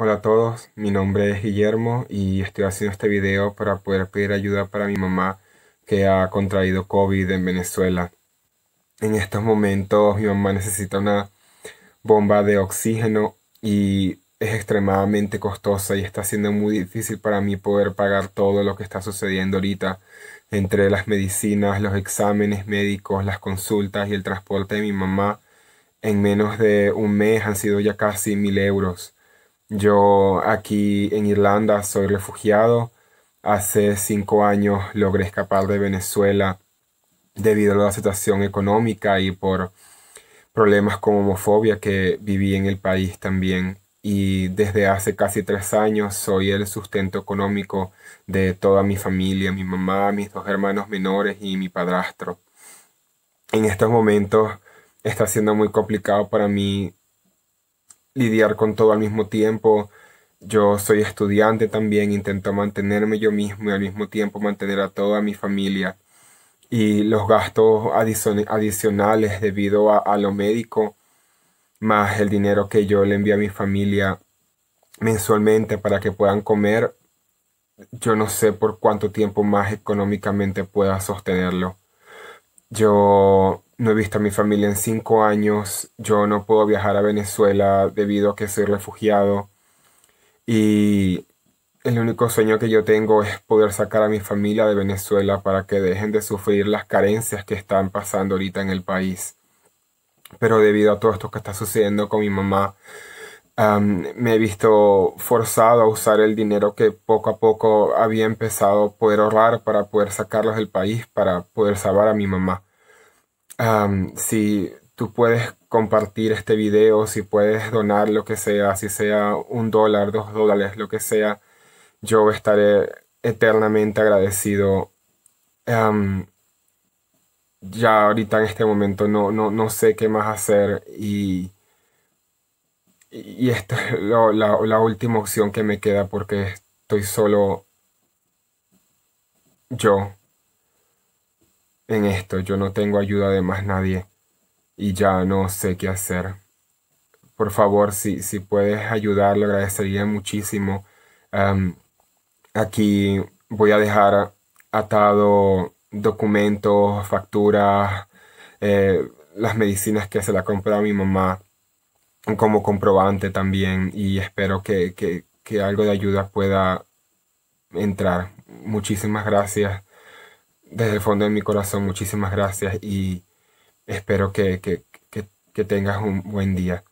Hola a todos, mi nombre es Guillermo y estoy haciendo este video para poder pedir ayuda para mi mamá que ha contraído COVID en Venezuela. En estos momentos mi mamá necesita una bomba de oxígeno y es extremadamente costosa y está siendo muy difícil para mí poder pagar todo lo que está sucediendo ahorita entre las medicinas, los exámenes médicos, las consultas y el transporte de mi mamá. En menos de un mes han sido ya casi mil euros yo aquí en Irlanda soy refugiado. Hace cinco años logré escapar de Venezuela debido a la situación económica y por problemas con homofobia que viví en el país también. Y desde hace casi tres años soy el sustento económico de toda mi familia, mi mamá, mis dos hermanos menores y mi padrastro. En estos momentos está siendo muy complicado para mí lidiar con todo al mismo tiempo. Yo soy estudiante también, intento mantenerme yo mismo y al mismo tiempo mantener a toda mi familia. Y los gastos adicionales debido a, lo médico, más el dinero que yo le envío a mi familia mensualmente para que puedan comer, yo no sé por cuánto tiempo más económicamente pueda sostenerlo. Yo no he visto a mi familia en cinco años. Yo no puedo viajar a Venezuela debido a que soy refugiado. Y el único sueño que yo tengo es poder sacar a mi familia de Venezuela para que dejen de sufrir las carencias que están pasando ahorita en el país. Pero debido a todo esto que está sucediendo con mi mamá, me he visto forzado a usar el dinero que poco a poco había empezado a poder ahorrar para poder sacarlos del país, para poder salvar a mi mamá si tú puedes compartir este video, si puedes donar lo que sea, si sea un dólar, dos dólares, lo que sea, yo estaré eternamente agradecido. ya ahorita en este momento no, no, sé qué más hacer y, y esta es la última opción que me queda porque estoy solo yo. En esto yo no tengo ayuda de más nadie y ya no sé qué hacer. Por favor, si, puedes ayudar, lo agradecería muchísimo. aquí voy a dejar atado documentos, facturas, eh, las medicinas que se la compró a mi mamá como comprobante también y espero que, que algo de ayuda pueda entrar. Muchísimas gracias desde el fondo de mi corazón, muchísimas gracias y espero que, que, que, que tengas un buen día.